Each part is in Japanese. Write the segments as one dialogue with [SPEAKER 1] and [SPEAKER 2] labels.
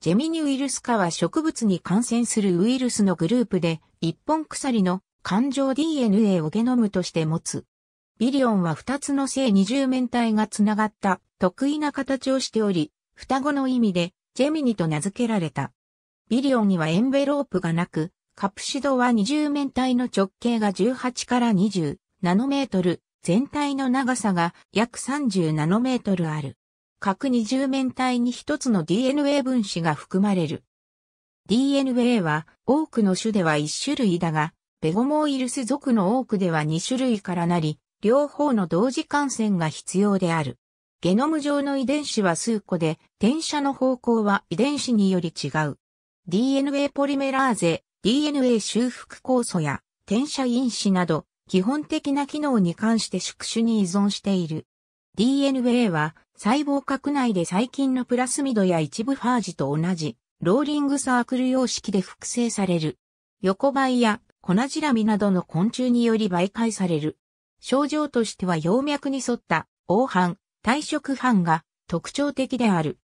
[SPEAKER 1] ジェミニウイルス科は植物に感染するウイルスのグループで、一本鎖の環状 DNA をゲノムとして持つ。ビリオンは二つの正二重面体がつながった得意な形をしており、双子の意味でジェミニと名付けられた。ビリオンにはエンベロープがなく、カプシドは二重面体の直径が18から20ナノメートル、全体の長さが約30ナノメートルある。各二重面体に一つの DNA 分子が含まれる。DNA は多くの種では一種類だが、ベゴモイルス属の多くでは二種類からなり、両方の同時感染が必要である。ゲノム上の遺伝子は数個で、転写の方向は遺伝子により違う。DNA ポリメラーゼ、DNA 修復酵素や転写因子など、基本的な機能に関して宿主に依存している。DNA は細胞核内で細菌のプラスミドや一部ファージと同じローリングサークル様式で複製される。横ばいや粉じらみなどの昆虫により媒介される。症状としては葉脈に沿った黄斑、体色斑が特徴的である。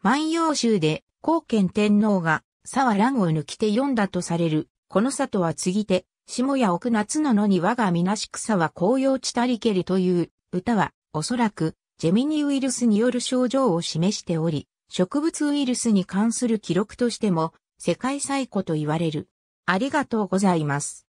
[SPEAKER 1] 万葉集で高賢天皇が沢蘭を抜きて読んだとされる。この里は継ぎて、下や奥夏ののに我がみなし草は紅葉地たりけりという歌はおそらく、ジェミニウイルスによる症状を示しており、植物ウイルスに関する記録としても、世界最古と言われる。ありがとうございます。